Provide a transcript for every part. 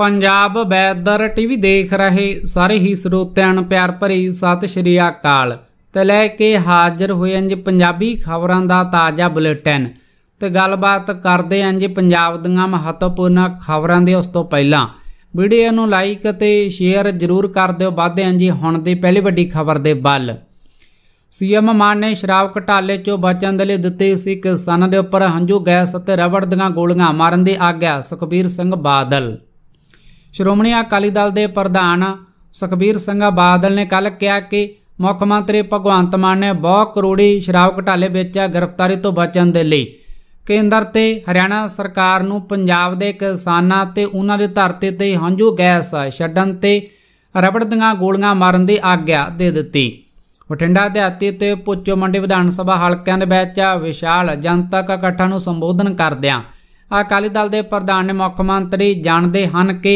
Punjab weather TV ਦੇਖ ਰਹੇ ਸਾਰੇ ਹੀ ਸਰੋਤਿਆਂ ਨੂੰ ਪਿਆਰ ਭਰੀ ਸਤਿ ਸ਼੍ਰੀ ਅਕਾਲ ਤੇ ਲੈ ਕੇ ਹਾਜ਼ਰ ਹੋਏ ਅੰਜ ਪੰਜਾਬੀ ਖਬਰਾਂ ਦਾ ਤਾਜ਼ਾ ਬੁਲੇਟਿਨ ਤੇ ਗੱਲਬਾਤ ਕਰਦੇ ਅੰਜ ਪੰਜਾਬ ਦੀਆਂ ਮਹੱਤਵਪੂਰਨ ਖਬਰਾਂ ਦੇ ਉਸ ਤੋਂ ਪਹਿਲਾਂ ਵੀਡੀਓ ਨੂੰ ਲਾਈਕ ਅਤੇ ਸ਼ੇਅਰ ਜ਼ਰੂਰ ਕਰ ਦਿਓ ਵਾਧੇ ਅੰਜ ਹੁਣ ਦੀ ਪਹਿਲੀ ਵੱਡੀ ਖਬਰ ਦੇ ਵੱਲ ਸੀਐਮ ਮਾਨ ਨੇ ਸ਼ਰਾਬ ਘਟਾਲੇ 'ਚੋਂ ਬਚਣ ਦੇ ਲਈ ਦਿੱਤੀ ਸੀ ਕਿਸਾਨਾਂ ਦੇ ਉੱਪਰ ਹੰਝੂ ਗੈਸ ਅਤੇ ਰਬੜ ਦੀਆਂ ਗੋਲੀਆਂ ਮਾਰਨ ਦੀ ਆਗਿਆ ਸੁਖਬੀਰ ਸਿੰਘ ਬਾਦਲ ਸ਼੍ਰੋਮਣੀ ਅਕਾਲੀ ਦਲ ਦੇ ਪ੍ਰਧਾਨ ਸੁਖਬੀਰ ਸਿੰਘ ਬਾਦਲ ਨੇ ਕੱਲ ਕਿਹਾ ਕਿ ਮੁੱਖ ਮੰਤਰੀ ਭਗਵੰਤ ਮਾਨ ਨੇ ਬਹੁ ਕਰੋੜੀ ਸ਼ਰਾਬ ਘਟਾਲੇ ਵਿੱਚ ਗ੍ਰਿਫਤਾਰੀ ਤੋਂ ਬਚਣ ਦੇ ਲਈ ਕੇਂਦਰ ਤੇ ਹਰਿਆਣਾ ਸਰਕਾਰ ਨੂੰ ਪੰਜਾਬ ਦੇ ਕਿਸਾਨਾਂ ਤੇ ਉਹਨਾਂ ਦੇ ਧਰਤੇ ਤੇ ਹੰਝੂ ਗੈਸ ਛੱਡਣ ਤੇ ਰਬੜ ਦੀਆਂ ਗੋਲੀਆਂ ਮਾਰਨ ਦੀ ਆਗਿਆ ਦੇ ਦਿੱਤੀ ਬਠਿੰਡਾ ਹੱਤੀ ਤੇ ਪੁੱਚੋ ਮੰਡੀ ਵਿਧਾਨ ਸਭਾ ਹਲਕਿਆਂ ਦੇ ਵਿੱਚ ਵਿਸ਼ਾਲ ਜਨਤਕ ਇਕੱਠਾਂ ਨੂੰ ਸੰਬੋਧਨ ਕਰਦਿਆਂ ਅਕਾਲੀ ਦਲ ਦੇ ਪ੍ਰਧਾਨ ਨੇ ਮੁੱਖ ਮੰਤਰੀ ਜਾਣਦੇ ਹਨ ਕਿ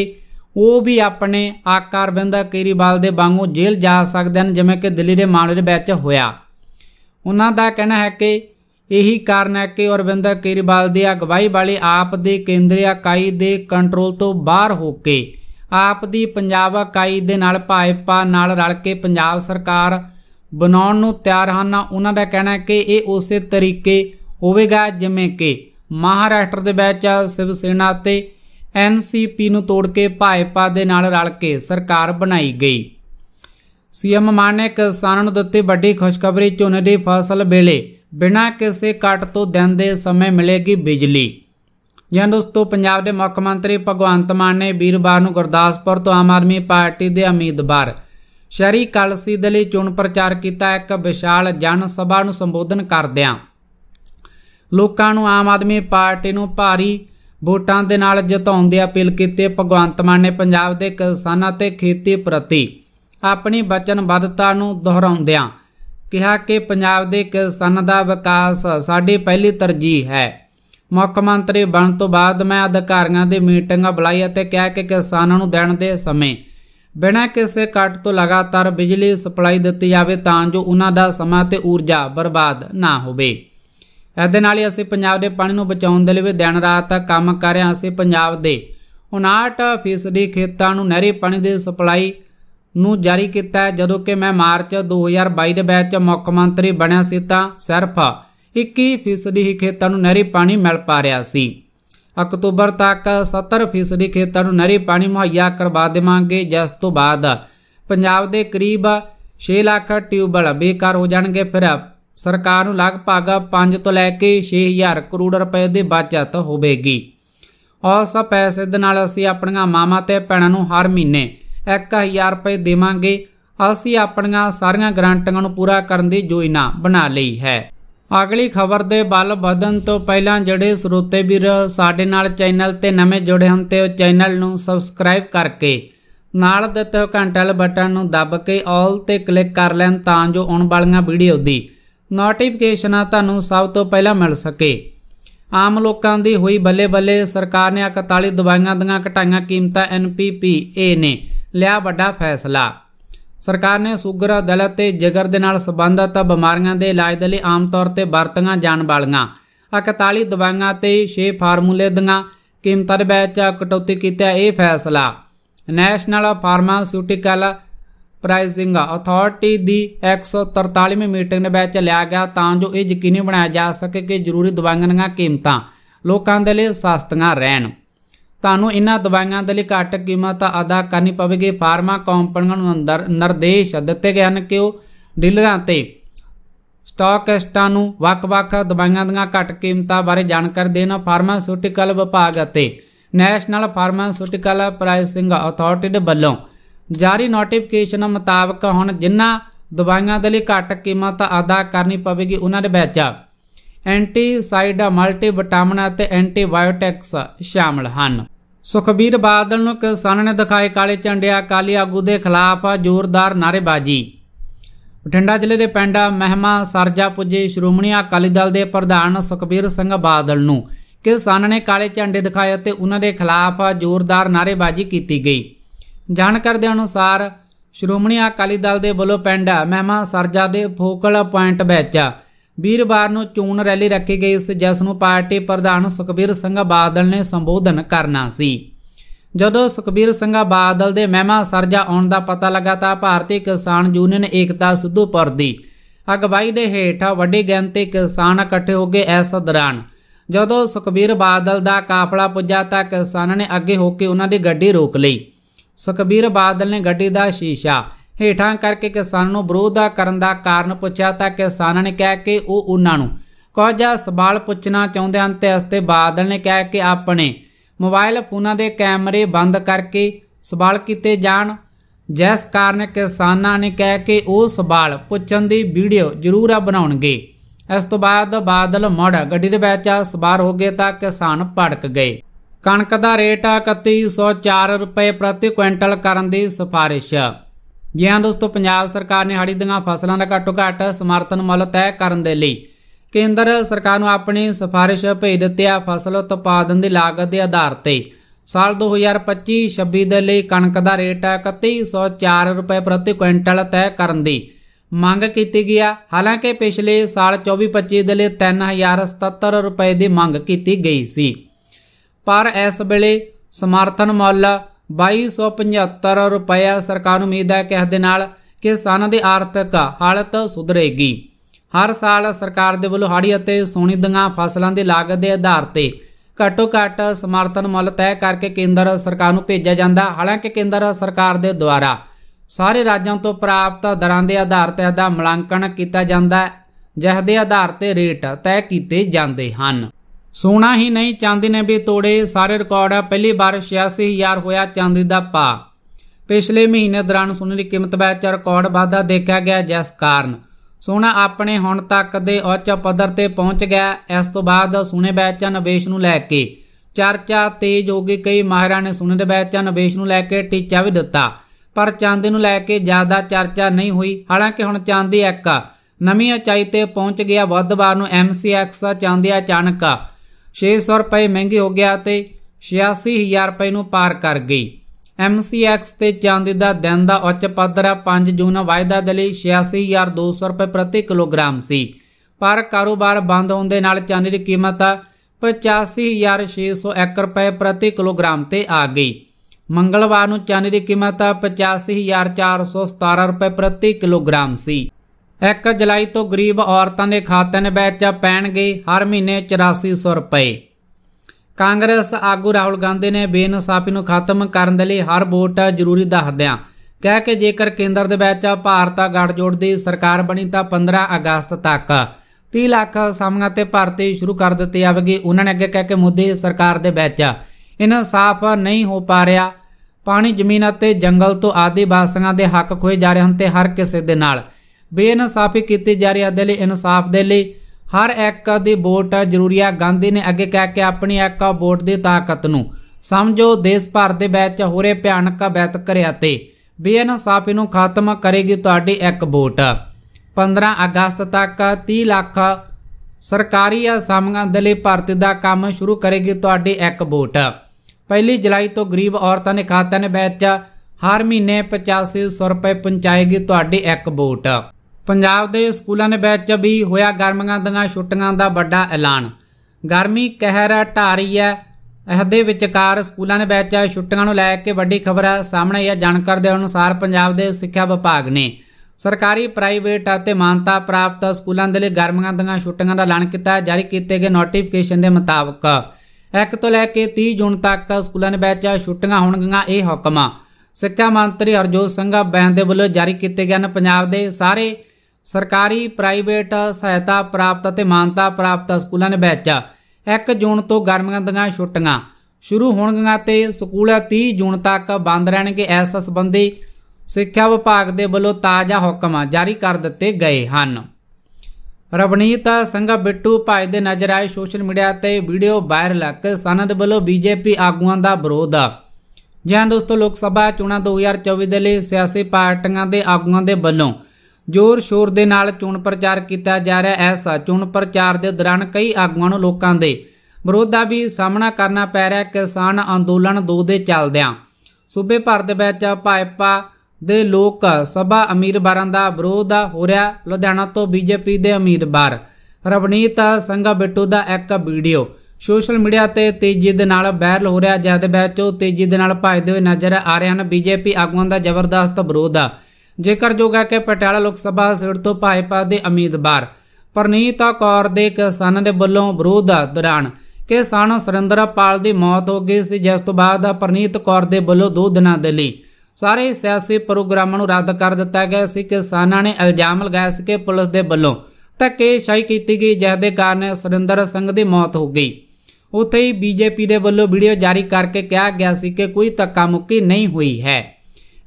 ਉਹ ਵੀ ਆਪਣੇ ਆਕਾਰ ਬਿੰਦਾ ਕੇਰੀਵਾਲ ਦੇ ਵਾਂਗੂ ਜੇਲ੍ਹ ਜਾ ਸਕਦੇ ਹਨ ਜਿਵੇਂ ਕਿ ਦਿੱਲੀ ਦੇ ਮਾਮਲੇ ਵਿੱਚ ਹੋਇਆ ਉਹਨਾਂ ਦਾ ਕਹਿਣਾ ਹੈ ਕਿ ਇਹੀ ਕਾਰਨ ਹੈ ਕਿ ਅਰਵਿੰਦ ਕੇਰੀਵਾਲ ਦੀ ਅਗਵਾਈ ਵਾਲੇ ਆਪ ਦੇ ਕੇਂਦਰੀ ਇਕਾਈ ਦੇ ਕੰਟਰੋਲ ਤੋਂ ਬਾਹਰ ਹੋ ਕੇ ਆਪ ਦੀ ਪੰਜਾਬ ਇਕਾਈ ਦੇ ਨਾਲ ਭਾਜਪਾ ਨਾਲ ਰਲ ਕੇ ਪੰਜਾਬ ਸਰਕਾਰ ਬਣਾਉਣ ਨੂੰ ਤਿਆਰ ਹਨ ਉਹਨਾਂ ਦਾ ਕਹਿਣਾ ਹੈ ਕਿ ਇਹ ਉਸੇ ਤਰੀਕੇ ਹੋਵੇਗਾ ਜਿਵੇਂ ਕਿ ਮਹਾਰਾਸ਼ਟਰ ਦੇ ਵਿੱਚ ਸ਼ਿਵ ਸੈਨਾ ਤੇ ਐਨਸੀਪੀ ਨੂੰ ਤੋੜ ਕੇ ਭਾਜਪਾ ਦੇ ਨਾਲ ਰਲ ਕੇ ਸਰਕਾਰ ਬਣਾਈ ਗਈ ਸੀਐਮ ਮਾਨ ਨੇ ਨੂੰ ਦਿੱਤੀ ਵੱਡੀ ਖੁਸ਼ਖਬਰੀ ਝੋਨੇ ਦੀ ਫਸਲ ਵੇਲੇ ਬਿਨਾਂ ਕਿਸੇ ਕੱਟ ਤੋਂ ਦਿਨ ਦੇ ਸਮੇਂ ਮਿਲੇਗੀ ਬਿਜਲੀ ਜਾਂ ਦੋਸਤੋ ਪੰਜਾਬ ਦੇ ਮੁੱਖ ਮੰਤਰੀ ਭਗਵੰਤ ਮਾਨ ਨੇ ਵੀਰਵਾਰ ਨੂੰ ਗੁਰਦਾਸਪੁਰ ਤੋਂ ਆਮ ਆਦਮੀ ਪਾਰਟੀ ਦੇ ਉਮੀਦਵਾਰ ਸ਼ਰੀ ਕਲਸੀ ਦੇ ਲਈ ਚੋਣ ਪ੍ਰਚਾਰ ਕੀਤਾ ਇੱਕ ਵਿਸ਼ਾਲ ਜਨ ਸਭਾ ਨੂੰ ਸੰਬੋਧਨ ਕਰਦਿਆਂ ਲੋਕਾਂ ਨੂੰ ਆਮ ਆਦਮੀ ਪਾਰਟੀ ਨੂੰ ਭਾਰੀ ਵੋਟਾਂ ਦੇ ਨਾਲ ਜਿਤਾਉਣ ਦੀ ਅਪੀਲ ਕੀਤੀ ਭਗਵੰਤ ਮਾਨ ਨੇ ਪੰਜਾਬ ਦੇ ਕਿਸਾਨਾਂ ਤੇ ਖੇਤੀ ਪ੍ਰਤੀ ਆਪਣੀ ਵਚਨਬੱਧਤਾ ਨੂੰ ਦੁਹਰਾਉਂਦਿਆਂ ਕਿਹਾ ਕਿ ਪੰਜਾਬ ਦੇ ਕਿਸਾਨਾਂ ਦਾ ਵਿਕਾਸ ਸਾਡੀ ਪਹਿਲੀ ਤਰਜੀਹ ਹੈ ਮੁੱਖ ਮੰਤਰੀ ਬਣ ਤੋਂ ਬਾਅਦ ਮੈਂ ਅਧਿਕਾਰੀਆਂ ਦੀ ਮੀਟਿੰਗ ਬੁਲਾਈ ਅਤੇ ਕਿਹਾ ਕਿ ਕਿਸਾਨਾਂ ਨੂੰ ਦੇਣ ਦੇ ਸਮੇਂ ਬਿਨਾਂ ਕਿਸੇ ਕੱਟ ਤੋਂ ਲਗਾਤਾਰ ਬਿਜਲੀ ਸਪਲਾਈ ਦਿੱਤੀ ਜਾਵੇ ਤਾਂ ਜੋ ਉਹਨਾਂ ਦਾ ਸਮਾਂ ਤੇ ਊਰਜਾ ਬਰਬਾਦ ਨਾ ਹੋਵੇ ਇਸ ਦੇ ਨਾਲ ਹੀ ਅਸੀਂ ਪੰਜਾਬ ਦੇ ਪਾਣੀ ਨੂੰ ਬਚਾਉਣ ਦੇ ਲਈ ਵੀ ਦਿਨ ਰਾਤ ਕੰਮ ਕਰ ਰਹੇ ਹਾਂ ਅਸੀਂ ਪੰਜਾਬ ਦੇ 59% ਖੇਤਾਂ ਨੂੰ ਨਹਿਰੀ ਪਾਣੀ ਦੀ ਸਪਲਾਈ ਨੂੰ ਜਾਰੀ ਕੀਤਾ ਜਦੋਂ ਕਿ ਮੈਂ ਮਾਰਚ 2022 ਦੇ ਵਿੱਚ ਮੁੱਖ ਮੰਤਰੀ ਬਣਿਆ ਸੀ ਤਾਂ ਸਿਰਫ 21% ਹੀ ਖੇਤਾਂ ਨੂੰ ਨਹਿਰੀ ਪਾਣੀ ਮਿਲ ਪਾ ਰਿਹਾ ਸੀ ਅਕਤੂਬਰ ਤੱਕ 70% ਖੇਤਾਂ ਨੂੰ ਨਹਿਰੀ ਪਾਣੀ ਮੁਹੱਈਆ ਕਰਵਾ ਦੇਵਾਂਗੇ ਜਿਸ ਤੋਂ ਬਾਅਦ ਪੰਜਾਬ ਦੇ ਕਰੀਬ 6 ਲੱਖ ਟਿਊਬਲ ਬੇਕਾਰ ਹੋ ਜਾਣਗੇ ਫਿਰ ਸਰਕਾਰ ਨੂੰ ਲਗਭਗ 5 ਤੋਂ ਲੈ ਕੇ 6000 ਕਰੋੜ ਰੁਪਏ ਦੀ ਬਚਤ ਹੋਵੇਗੀ ਉਸ ਪੈਸੇ ਦੇ ਨਾਲ ਅਸੀਂ ਆਪਣੀਆਂ ਮਾਮਾ ਤੇ ਭੈਣਾਂ ਨੂੰ ਹਰ ਮਹੀਨੇ 1000 ਰੁਪਏ ਦੇਵਾਂਗੇ ਅਸੀਂ ਆਪਣੀਆਂ ਸਾਰੀਆਂ ਗਰੰਟੀਆਂ ਨੂੰ ਪੂਰਾ ਕਰਨ ਦੀ ਯੋਜਨਾ ਬਣਾ ਲਈ ਹੈ ਅਗਲੀ ਖਬਰ ਦੇ ਵੱਲ ਵਧਣ ਤੋਂ ਪਹਿਲਾਂ ਜਿਹੜੇ ਸਰੋਤੇ ਵੀਰ ਸਾਡੇ ਨਾਲ ਚੈਨਲ ਤੇ ਨਵੇਂ ਜੁੜੇ ਹਨ ਤੇ ਉਹ ਚੈਨਲ ਨੂੰ ਸਬਸਕ੍ਰਾਈਬ ਕਰਕੇ ਨਾਲ ਦਿੱਤੇ ਹੋਏ ਘੰਟੇ ਵਾਲੇ ਬਟਨ ਨੂੰ ਦਬ ਕੇ ਆਲ ਤੇ ਕਲਿੱਕ ਕਰ ਲੈਣ ਤਾਂ ਜੋ ਆਉਣ ਵਾਲੀਆਂ ਵੀਡੀਓ ਦੀ ਨੋਟੀਫਿਕੇਸ਼ਨਾਂ ਤੁਹਾਨੂੰ ਸਭ ਤੋਂ ਪਹਿਲਾਂ ਮਿਲ ਸਕੇ ਆਮ ਲੋਕਾਂ ਦੀ ਹੋਈ ਬੱਲੇ ਬੱਲੇ ਸਰਕਾਰ ਨੇ 41 ਦਵਾਈਆਂ ਦੀਆਂ ਘਟਾਈਆਂ ਕੀਮਤਾਂ NPPA ਨੇ ਲਿਆ ਵੱਡਾ ਫੈਸਲਾ ਸਰਕਾਰ ਨੇ ਸ਼ੂਗਰ ਦਿਲ ਅਤੇ ਜਿਗਰ ਦੇ ਨਾਲ ਸੰਬੰਧਤ ਬਿਮਾਰੀਆਂ ਦੇ ਇਲਾਜ ਦੇ ਲਈ ਆਮ ਤੌਰ ਤੇ ਵਰਤੀਆਂ ਜਾਣ ਵਾਲੀਆਂ 41 ਦਵਾਈਆਂ ਤੇ 6 ਫਾਰਮੂਲੇ ਦੀਆਂ ਕੀਮਤਾਂ ਦੇ ਵਿੱਚ ਕਟੌਤੀ ਕੀਤਾ ਇਹ ਫੈਸਲਾ ਨੈਸ਼ਨਲ ਫਾਰਮਾਸਿਊਟੀਕਲ ਪ੍ਰਾਈਸਿੰਗ ਅਥਾਰਟੀ ਦੀ 143ਵੀਂ ਮੀਟਿੰਗ ਦੇ ਵਿੱਚ ਲਿਆ ਗਿਆ ਤਾਂ ਜੋ ਇਹ ਯਕੀਨੀ ਬਣਾਇਆ ਜਾ ਸਕੇ ਕਿ ਜ਼ਰੂਰੀ ਦਵਾਈਆਂ ਦੀਆਂ ਕੀਮਤਾਂ ਲੋਕਾਂ ਦੇ ਲਈ ਸਸਤੀਆਂ ਰਹਿਣ ਤੁਹਾਨੂੰ ਇਹਨਾਂ ਦਵਾਈਆਂ ਦੇ ਲਈ ਘੱਟ ਕੀਮਤ ਅਦਾ ਕਰਨੀ ਪਵੇਗੀ ਫਾਰਮਾ ਕੰਪਨੀਆਂ ਨੂੰ ਅੰਦਰ ਨਿਰਦੇਸ਼ ਦਿੱਤੇ ਗਏ ਹਨ ਕਿ ਉਹ ਡੀਲਰਾਂ ਤੇ ਸਟਾਕਿਸਟਾਂ ਨੂੰ ਵੱਖ-ਵੱਖ ਦਵਾਈਆਂ ਦੀਆਂ ਘੱਟ ਕੀਮਤਾਂ ਬਾਰੇ ਜਾਣਕਾਰੀ ਦੇਣ ਫਾਰਮਾਸਿਊਟੀਕਲ ਵਿਭਾਗ ਅਤੇ ਨੈਸ਼ਨਲ ਫਾਰਮਾਸਿਊਟੀਕਲ ਪ੍ਰਾਈਸਿੰਗ ਅਥਾਰਟੀ ਦੇ ਵੱਲੋਂ ਜਾਰੀ ਨੋਟੀਫਿਕੇਸ਼ਨ ਮੁਤਾਬਕ ਹੁਣ ਜਿਨ੍ਹਾਂ ਦਵਾਈਆਂ ਦੇ ਲਈ ਘੱਟ ਕੀਮਤ ਅਦਾ ਕਰਨੀ ਪਵੇਗੀ ਉਹਨਾਂ ਦੇ ਵਿੱਚ ਐਂਟੀਸਾਈਡ ਮਲਟੀਵਿਟਾਮਿਨ ਅਤੇ ਐਂਟੀਬਾਇਓਟਿਕਸ ਸ਼ਾਮਲ ਹਨ ਸੁਖਬੀਰ ਬਾਦਲ ਨੂੰ ਕਿਸਾਨ ਨੇ ਦਿਖਾਏ ਕਾਲੇ ਝੰਡੇ ਅਕਾਲੀ ਆਗੂ ਦੇ ਖਿਲਾਫ ਜ਼ੋਰਦਾਰ ਨਾਰੇਬਾਜ਼ੀ ਬਠਿੰਡਾ ਜ਼ਿਲ੍ਹੇ ਦੇ ਪਿੰਡ ਮਹਿਮਾ ਸਰਜਾ ਪੁੱਜੇ ਸ਼੍ਰੋਮਣੀ ਅਕਾਲੀ ਦਲ ਦੇ ਪ੍ਰਧਾਨ ਸੁਖਬੀਰ ਸਿੰਘ ਬਾਦਲ ਨੂੰ ਕਿਸਾਨ ਨੇ ਕਾਲੇ ਝੰਡੇ ਦਿਖਾਏ ਅਤੇ ਉਹਨਾਂ ਦੇ ਖਿਲਾਫ ਜ਼ੋਰਦਾਰ ਨਾਰੇਬਾਜ਼ੀ ਕੀਤੀ ਗਈ ਜਾਣਕਾਰੀ ਦੇ ਅਨੁਸਾਰ ਸ਼੍ਰੋਮਣੀ ਅਕਾਲੀ ਦਲ ਦੇ ਵੱਲੋਂ ਪਿੰਡ ਮਹਿਮਾ ਸਰਜਾ ਦੇ ਫੋਕਲ ਪੁਆਇੰਟ ਵਿੱਚ ਵੀਰਵਾਰ ਨੂੰ ਚੋਣ ਰੈਲੀ ਰੱਖੀ ਗਈ ਇਸ ਜਿਸ ਨੂੰ ਪਾਰਟੀ ਪ੍ਰਧਾਨ ਸੁਖਬੀਰ ਸਿੰਘ ਬਾਦਲ ਨੇ ਸੰਬੋਧਨ ਕਰਨਾ ਸੀ ਜਦੋਂ ਸੁਖਬੀਰ ਸਿੰਘ ਬਾਦਲ ਦੇ ਮਹਿਮਾ ਸਰਜਾ ਆਉਣ ਦਾ ਪਤਾ ਲੱਗਾ ਤਾਂ ਭਾਰਤੀ ਕਿਸਾਨ ਯੂਨੀਅਨ ਏਕਤਾ ਸਿੱਧੂਪੁਰ ਦੀ ਅਗਵਾਈ ਦੇ ਹੇਠ ਵੱਡੀ ਗਿਣਤੀ ਕਿਸਾਨ ਇਕੱਠੇ ਹੋ ਗਏ ਇਸ ਦੌਰਾਨ ਜਦੋਂ ਸੁਖਬੀਰ ਬਾਦਲ ਦਾ ਕਾਫਲਾ ਪੁੱਜਾ ਤਾਂ ਕਿਸਾਨਾਂ ਨੇ ਅੱਗੇ ਹੋ ਕੇ ਉਹਨਾਂ ਦੀ ਗੱਡੀ ਰੋਕ ਲਈ ਸੁਖਬੀਰ ਬਾਦਲ ਨੇ ਗੱਡੀ ਦਾ ਸ਼ੀਸ਼ਾ ਹੇਠਾਂ ਕਰਕੇ ਕਿਸਾਨ ਨੂੰ ਵਿਰੋਧ ਕਰਨ ਦਾ ਕਾਰਨ ਪੁੱਛਿਆ ਤਾਂ ਕਿਸਾਨ ਨੇ ਕਿਹਾ ਕਿ ਉਹ ਉਹਨਾਂ ਨੂੰ ਕੁਝ ਸਵਾਲ ਪੁੱਛਣਾ ਚਾਹੁੰਦੇ ਹਨ ਤੇ ਇਸ ਤੇ ਬਾਦਲ ਨੇ ਕਿਹਾ ਕਿ ਆਪਣੇ ਮੋਬਾਈਲ ਫੋਨਾਂ ਦੇ ਕੈਮਰੇ ਬੰਦ ਕਰਕੇ ਸਵਾਲ ਕੀਤੇ ਜਾਣ ਜਿਸ ਕਾਰਨ ਕਿਸਾਨਾਂ ਨੇ ਕਹਿ ਕੇ ਉਹ ਸਵਾਲ ਪੁੱਛਣ ਦੀ ਵੀਡੀਓ ਜ਼ਰੂਰ ਬਣਾਉਣਗੇ ਇਸ ਤੋਂ ਬਾਅਦ ਬਾਦਲ ਮੜ ਗੱਡੀ ਦੇ ਵਿੱਚ ਸਵਾਰ ਹੋ ਗਏ ਤਾਂ ਕਿਸਾਨ ਭੜਕ ਗਏ ਕਣਕ ਦਾ ਰੇਟ 3104 ਰੁਪਏ ਪ੍ਰਤੀ ਕੁਇੰਟਲ ਕਰਨ ਦੀ ਸਿਫਾਰਿਸ਼ ਜੀ ਹਾਂ ਦੋਸਤੋ ਪੰਜਾਬ ਸਰਕਾਰ ਨੇ ਹੜੀ ਦੀਆਂ ਫਸਲਾਂ ਦਾ ਘੱਟੋ ਘੱਟ ਸਮਰਥਨ ਮੁੱਲ ਤੈਅ ਕਰਨ ਦੇ ਲਈ ਕੇਂਦਰ ਸਰਕਾਰ ਨੂੰ ਆਪਣੀ ਸਿਫਾਰਿਸ਼ ਭੇਜ ਦਿੱਤੀ ਆ ਫਸਲ ਉਤਪਾਦਨ ਦੀ ਲਾਗਤ ਦੇ ਆਧਾਰ ਤੇ ਸਾਲ 2025-26 ਦੇ ਲਈ ਕਣਕ ਦਾ ਰੇਟ 3104 ਰੁਪਏ ਪ੍ਰਤੀ ਕੁਇੰਟਲ ਤੈਅ ਕਰਨ ਦੀ ਮੰਗ ਕੀਤੀ ਗਈ ਆ ਹਾਲਾਂਕਿ ਪਿਛਲੇ ਸਾਲ 24-25 ਦੇ ਲਈ 3077 ਰੁਪਏ ਦੀ ਮੰਗ ਕੀਤੀ ਗਈ ਸੀ ਪਰ ਇਸ ਵੇਲੇ ਸਮਰਥਨ ਮੁੱਲ 2275 ਰੁਪਏ ਸਰਕਾਰ ਨੂੰ ਉਮੀਦ ਹੈ ਕਿ ਇਸ ਦੇ ਨਾਲ ਕਿਸਾਨਾਂ ਦੀ ਆਰਥਿਕ ਹਾਲਤ ਸੁਧਰੇਗੀ ਹਰ ਸਾਲ ਸਰਕਾਰ ਦੇ ਵੱਲੋਂ ਹਾੜੀ ਅਤੇ ਸੋਨੀ ਦੀਆਂ ਫਸਲਾਂ ਦੀ ਲਾਗਤ ਦੇ ਆਧਾਰ ਤੇ ਘੱਟੋ ਘੱਟ ਸਮਰਥਨ ਮੁੱਲ ਤੈਅ ਕਰਕੇ ਕੇਂਦਰ ਸਰਕਾਰ ਨੂੰ ਭੇਜਿਆ ਜਾਂਦਾ ਹਾਲਾਂਕਿ ਕੇਂਦਰ ਸਰਕਾਰ ਦੇ ਦੁਆਰਾ ਸਾਰੇ ਰਾਜਾਂ ਤੋਂ ਪ੍ਰਾਪਤ ਦਰਾਂ ਦੇ ਆਧਾਰ ਤੇ ਦਾ ਮੁਲਾਂਕਣ ਕੀਤਾ ਜਾਂਦਾ ਜਿਸ ਦੇ ਆਧਾਰ ਤੇ ਰੇਟ ਤੈਅ ਕੀਤੇ ਜਾਂਦੇ ਹਨ ਸੋਨਾ ਹੀ ਨਹੀਂ ਚਾਂਦੀ ਨੇ ਵੀ ਤੋੜੇ ਸਾਰੇ ਰਿਕਾਰਡ ਪਹਿਲੀ ਵਾਰ 86000 ਹੋਇਆ ਚਾਂਦੀ ਦਾ ਪਾ ਪਿਛਲੇ ਮਹੀਨੇ ਦੌਰਾਨ ਸੋਨੇ ਦੀ ਕੀਮਤ ਵਿੱਚ ਰਿਕਾਰਡ ਵਾਧਾ ਦੇਖਿਆ ਗਿਆ ਜਿਸ ਕਾਰਨ ਸੋਨਾ ਆਪਣੇ ਹੁਣ ਤੱਕ ਦੇ ਉੱਚ ਪੱਧਰ ਤੇ ਪਹੁੰਚ ਗਿਆ ਇਸ ਤੋਂ ਬਾਅਦ ਸੋਨੇ ਵਿੱਚ ਨਿਵੇਸ਼ ਨੂੰ ਲੈ ਕੇ ਚਰਚਾ ਤੇਜ਼ ਹੋ ਗਈ ਕਈ ਮਾਹਿਰਾਂ ਨੇ ਸੋਨੇ ਦੇ ਵਿੱਚ ਨਿਵੇਸ਼ ਨੂੰ ਲੈ ਕੇ ਟੀਚਾ ਵੀ ਦਿੱਤਾ ਪਰ ਚਾਂਦੀ ਨੂੰ ਲੈ ਕੇ ਜ਼ਿਆਦਾ ਚਰਚਾ ਨਹੀਂ ਹੋਈ ਹਾਲਾਂਕਿ ਹੁਣ ਚਾਂਦੀ ਇੱਕ ਨਵੀਂ ਉਚਾਈ ਤੇ ਪਹੁੰਚ ਗਿਆ ਵੱਧਵਾਰ ਨੂੰ MCX ਚਾਂਦੀ ਅਚਾਨਕ 600 ਰੁਪਏ ਮਹਿੰਗੇ ਹੋ ਗਿਆ ਤੇ 86000 ਰੁਪਏ ਨੂੰ ਪਾਰ ਕਰ ਗਈ MCX ਤੇ ਚਾਂਦੀ ਦਾ ਦਿਨ ਦਾ ਉੱਚ ਪੱਧਰ 5 ਜੂਨ ਵਾਅਦਾ ਦੇ ਲਈ 86200 ਰੁਪਏ ਪ੍ਰਤੀ ਕਿਲੋਗ੍ਰਾਮ ਸੀ ਪਰ ਕਾਰੋਬਾਰ ਬੰਦ ਹੋਣ ਦੇ ਨਾਲ ਚਾਂਦੀ ਦੀ ਕੀਮਤ 85601 ਰੁਪਏ ਪ੍ਰਤੀ ਕਿਲੋਗ੍ਰਾਮ ਤੇ ਆ ਗਈ ਮੰਗਲਵਾਰ ਨੂੰ ਚਾਂਦੀ ਦੀ ਕੀਮਤ 85417 ਰੁਪਏ ਪ੍ਰਤੀ ਕਿਲੋਗ੍ਰਾਮ ਸੀ 1 ਜੁਲਾਈ ਤੋਂ ਗਰੀਬ ਔਰਤਾਂ ਦੇ ਖਾਤਿਆਂ ਵਿੱਚ ਪੈਣਗੇ ਹਰ ਮਹੀਨੇ 8400 ਰੁਪਏ ਕਾਂਗਰਸ ਆਗੂ ਰਾਹੁਲ ਗਾਂਧੀ ਨੇ ਬੇਇਨਸਾਫੀ ਨੂੰ ਖਤਮ ਕਰਨ ਦੇ ਲਈ ਹਰ ਵੋਟ ਜ਼ਰੂਰੀ ਦੱਸਦਿਆਂ ਕਹਿ ਕੇ ਜੇਕਰ ਕੇਂਦਰ ਦੇ ਵਿੱਚ ਭਾਰਤ ਗੱਠਜੋੜ ਦੀ ਸਰਕਾਰ ਬਣੀ ਤਾਂ 15 ਅਗਸਤ ਤੱਕ 30 ਲੱਖ ਸਾਮੀਆਂ ਤੇ ਭਰਤੀ ਸ਼ੁਰੂ ਕਰ ਦਿੱਤੀ ਜਾਵੇਗੀ ਉਹਨਾਂ ਨੇ ਅੱਗੇ ਕਹਿ ਕੇ ਮੁੱਦੇ ਸਰਕਾਰ ਦੇ ਵਿੱਚ ਇਹਨਾਂ ਸਾਫ਼ ਨਹੀਂ ਹੋ ਪਾ ਰਿਹਾ ਪਾਣੀ ਜ਼ਮੀਨ ਅਤੇ ਜੰਗਲ ਤੋਂ ਆਦਿਵਾਸੀਆਂ ਦੇ ਹੱਕ ਖੋਏ ਜਾ ਰਹੇ ਹਨ ਤੇ ਹਰ ਕਿਸੇ ਦੇ ਨਾਲ ਬੇਇਨਸਾਫੀ ਕੀਤੀ ਜਾ ਰਹੀ ਹੈ ਦੇ ਲਈ ਇਨਸਾਫ ਦੇ ਲਈ ਹਰ ਇੱਕ ਦੀ ਵੋਟ ਜ਼ਰੂਰੀ ਹੈ ਗਾਂਧੀ ਨੇ ਅੱਗੇ ਕਹਿ ਕੇ ਆਪਣੀ ਇੱਕ ਵੋਟ ਦੀ ਤਾਕਤ ਨੂੰ ਸਮਝੋ ਦੇਸ਼ ਭਰ ਦੇ ਵਿੱਚ ਹੋ ਰਹੇ ਭਿਆਨਕ ਬੈਤ ਕਰਿਆ ਤੇ ਬੇਇਨਸਾਫੀ ਨੂੰ ਖਤਮ ਕਰੇਗੀ ਤੁਹਾਡੀ ਇੱਕ ਵੋਟ 15 ਅਗਸਤ ਤੱਕ 30 ਲੱਖ ਸਰਕਾਰੀ ਅਸਾਮੀਆਂ ਦੇ ਲਈ ਭਰਤੀ ਦਾ ਕੰਮ ਸ਼ੁਰੂ ਕਰੇਗੀ ਤੁਹਾਡੀ ਇੱਕ ਵੋਟ ਪਹਿਲੀ ਜੁਲਾਈ ਤੋਂ ਗਰੀਬ ਔਰਤਾਂ ਦੇ ਖਾਤਿਆਂ ਵਿੱਚ ਹਰ ਮਹੀਨੇ 8500 ਰੁਪਏ ਪਹੁੰਚਾਏਗੀ ਤੁਹਾਡੀ ਇੱਕ ਵੋਟ ਪੰਜਾਬ ਦੇ ਸਕੂਲਾਂ ਦੇ ਵਿੱਚ ਵੀ ਹੋਇਆ ਗਰਮੀਆਂ ਦੀਆਂ ਛੁੱਟੀਆਂ ਦਾ ਵੱਡਾ ਐਲਾਨ ਗਰਮੀ ਕਹਿਰ ਹੈ ਰਹੀ ਹੈ ਇਹਦੇ ਵਿਚਕਾਰ ਸਕੂਲਾਂ ਦੇ ਵਿੱਚ ਛੁੱਟੀਆਂ ਨੂੰ ਲੈ ਕੇ ਵੱਡੀ ਖਬਰ ਸਾਹਮਣੇ ਆ ਜਾਣਕਾਰ ਦੇ ਅਨੁਸਾਰ ਪੰਜਾਬ ਦੇ ਸਿੱਖਿਆ ਵਿਭਾਗ ਨੇ ਸਰਕਾਰੀ ਪ੍ਰਾਈਵੇਟ ਅਤੇ ਮਾਨਤਾ ਪ੍ਰਾਪਤ ਸਕੂਲਾਂ ਦੇ ਲਈ ਗਰਮੀਆਂ ਦੀਆਂ ਛੁੱਟੀਆਂ ਦਾ ਐਲਾਨ ਕੀਤਾ ਜਾਰੀ ਕੀਤੇ ਗਏ ਨੋਟੀਫਿਕੇਸ਼ਨ ਦੇ ਮੁਤਾਬਕ 1 ਤੋਂ ਲੈ ਕੇ 30 ਜੂਨ ਤੱਕ ਸਕੂਲਾਂ ਦੇ ਵਿੱਚ ਛੁੱਟੀਆਂ ਹੋਣਗੀਆਂ ਇਹ ਹੁਕਮ ਸਿੱਖਿਆ ਮੰਤਰੀ ਹਰਜੋਤ ਸਿੰਘ ਬੈਂਦੇ ਦੇ ਵੱਲੋਂ ਜਾਰੀ ਕੀਤੇ ਗਏ ਹਨ ਪੰਜਾਬ ਦੇ ਸਾਰੇ ਸਰਕਾਰੀ ਪ੍ਰਾਈਵੇਟ ਸਹਾਇਤਾ ਪ੍ਰਾਪਤ ਅਤੇ ਮਾਨਤਾ ਪ੍ਰਾਪਤ ਸਕੂਲਾਂ ਨੇ ਵਿੱਚ 1 ਜੂਨ ਤੋਂ ਗਰਮੀਆਂ ਦੀਆਂ ਛੁੱਟੀਆਂ ਸ਼ੁਰੂ ਹੋਣਗੀਆਂ ਤੇ ਸਕੂਲ 30 ਜੂਨ ਤੱਕ ਬੰਦ ਰਹਿਣਗੇ ਐਸ ਸੰਬੰਧੀ ਸਿੱਖਿਆ ਵਿਭਾਗ ਦੇ ਵੱਲੋਂ ਤਾਜ਼ਾ ਹੁਕਮ ਜਾਰੀ ਕਰ ਦਿੱਤੇ ਗਏ ਹਨ ਰਵਨੀਤ ਸੰਘਾ ਬਿੱਟੂ ਭਾਈ ਦੇ ਨਜ਼ਰ ਆਏ ਸੋਸ਼ਲ ਮੀਡੀਆ ਤੇ ਵੀਡੀਓ ਵਾਇਰਲ ਕਿਸਾਨਾਂ ਸਨਦ ਵੱਲੋਂ ਬੀਜੇਪੀ ਆਗੂਆਂ ਦਾ ਵਿਰੋਧ ਜਿਹਾਂ ਦੋਸਤੋ ਲੋਕ ਸਭਾ ਚੋਣਾਂ 2024 ਦੇ ਲਈ ਸਿਆਸੀ ਪਾਰਟੀਆਂ ਦੇ ਆਗੂਆਂ ਦੇ ਵੱਲੋਂ ਜ਼ੋਰ ਸ਼ੋਰ ਦੇ ਨਾਲ ਚੋਣ ਪ੍ਰਚਾਰ ਕੀਤਾ ਜਾ ਰਿਹਾ ਹੈ ਐਸਾ ਚੋਣ ਪ੍ਰਚਾਰ ਦੇ ਦੌਰਾਨ ਕਈ ਆਗੂਆਂ ਨੂੰ ਲੋਕਾਂ ਦੇ ਵਿਰੋਧ ਦਾ ਵੀ ਸਾਹਮਣਾ ਕਰਨਾ ਪੈ ਰਿਹਾ ਕਿਸਾਨ ਅੰਦੋਲਨ ਦੋ ਦੇ ਚੱਲਦਿਆਂ ਸੂਬੇ ਭਰ ਦੇ ਵਿੱਚ ਭਾਜਪਾ ਦੇ ਲੋਕ ਸਭਾ ਅਮੀਰਵਾਰਾਂ ਦਾ ਵਿਰੋਧ ਹੋ ਰਿਹਾ ਲੁਧਿਆਣਾ ਤੋਂ ਬੀਜੇਪੀ ਦੇ ਅਮੀਰਵਾਰ ਰਵਨੀਤ ਸੰਘਾ ਬਿੱਟੂ ਦਾ ਇੱਕ ਵੀਡੀਓ ਸੋਸ਼ਲ ਮੀਡੀਆ ਤੇ ਤੇਜ਼ੀ ਦੇ ਨਾਲ ਵਾਇਰਲ ਹੋ ਰਿਹਾ ਜਦ ਵਿੱਚ ਉਹ ਤੇਜ਼ੀ ਦੇ ਨਾਲ ਭੱਜਦੇ ਹੋਏ ਨਜ਼ਰ ਆ ਰਹੇ ਹਨ ਬੀਜੇਪੀ ਆਗੂਆਂ ਦਾ ਜ਼ਬਰਦਸਤ ਵਿਰੋਧ ਆ ਜੇਕਰ ਹੈ ਕਿ ਪਟਿਆਲਾ ਲੋਕ ਸਭਾ ਸੀਟ ਤੋਂ ਭਾਜਪਾ ਦੇ ਉਮੀਦਵਾਰ ਪਰਨੀਤ ਕੌਰ ਦੇ ਕਿਸਾਨਾਂ ਦੇ ਵੱਲੋਂ ਵਿਰੋਧ ਦੌਰਾਨ ਕਿਸਾਨ ਸੁਰਿੰਦਰਪਾਲ ਦੀ ਮੌਤ ਹੋ ਗਈ ਸੀ ਜਿਸ ਤੋਂ ਬਾਅਦ ਪਰਨੀਤ ਕੌਰ ਦੇ ਵੱਲੋਂ ਦੋ ਦਿਨਾਂ ਦੇ ਲਈ ਸਾਰੇ ਸਿਆਸੀ ਪ੍ਰੋਗਰਾਮਾਂ ਨੂੰ ਰੱਦ ਕਰ ਦਿੱਤਾ ਗਿਆ ਸੀ ਕਿਸਾਨਾਂ ਨੇ ਇਲਜ਼ਾਮ ਲਗਾਇਆ ਸੀ ਕਿ ਪੁਲਿਸ ਦੇ ਵੱਲੋਂ ਧੱਕੇਸ਼ਾਹੀ ਕੀਤੀ ਗਈ ਜਿਸ ਦੇ ਕਾਰਨ ਸੁਰਿੰਦਰ ਸਿੰਘ ਦੀ ਮੌਤ ਹੋ ਗਈ ਉੱਥੇ ਹੀ ਬੀਜੇਪੀ ਦੇ ਵੱਲੋਂ ਵੀਡੀਓ ਜਾਰੀ ਕਰਕੇ ਕਿਹਾ ਗਿਆ ਸੀ ਕਿ ਕੋਈ ਧੱਕਾ ਮੁੱਕੀ ਨਹੀਂ ਹੋਈ ਹੈ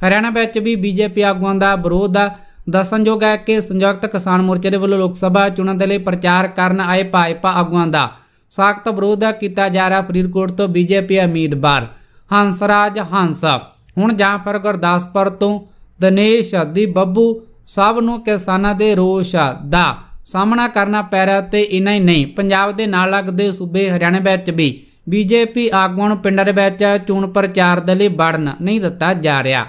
ਹਰਿਆਣਾ ਵਿੱਚ ਵੀ ਬੀਜੇਪੀ ਆਗੂਆਂ ਦਾ ਵਿਰੋਧ ਆ ਦੱਸਣਯੋਗ ਹੈ ਕਿ ਸੰਯੁਕਤ ਕਿਸਾਨ ਮੋਰਚੇ ਦੇ ਵੱਲੋਂ ਲੋਕ ਸਭਾ ਚੋਣਾਂ ਦੇ ਲਈ ਪ੍ਰਚਾਰ ਕਰਨ ਆਏ ਭਾਜਪਾ ਆਗੂਆਂ ਦਾ ਸਖਤ ਵਿਰੋਧ ਕੀਤਾ ਜਾ ਰਿਹਾ ਫਰੀਦਕੋਟ ਤੋਂ ਬੀਜੇਪੀ ਉਮੀਦਵਾਰ ਹੰਸਰਾਜ ਹੰਸ ਹੁਣ ਜਾਫਰ ਗੁਰਦਾਸਪੁਰ ਤੋਂ ਦਨੇਸ਼ ਦੀ ਬੱਬੂ ਸਭ ਨੂੰ ਕਿਸਾਨਾਂ ਦੇ ਰੋਸ਼ ਦਾ ਸਾਹਮਣਾ ਕਰਨਾ ਪੈ ਰਿਹਾ ਤੇ ਇਨਾ ਹੀ ਨਹੀਂ ਪੰਜਾਬ ਦੇ ਨਾਲ ਲੱਗਦੇ ਸੂਬੇ ਹਰਿਆਣਾ ਵਿੱਚ ਵੀ ਬੀਜੇਪੀ ਆਗੂਆਂ ਨੂੰ ਪਿੰਡਾਂ ਦੇ ਵਿੱਚ ਚੋਣ ਪ੍ਰਚਾਰ ਦੇ ਲਈ ਵੜਨ ਨਹੀਂ ਦਿੱਤਾ ਜਾ ਰਿਹਾ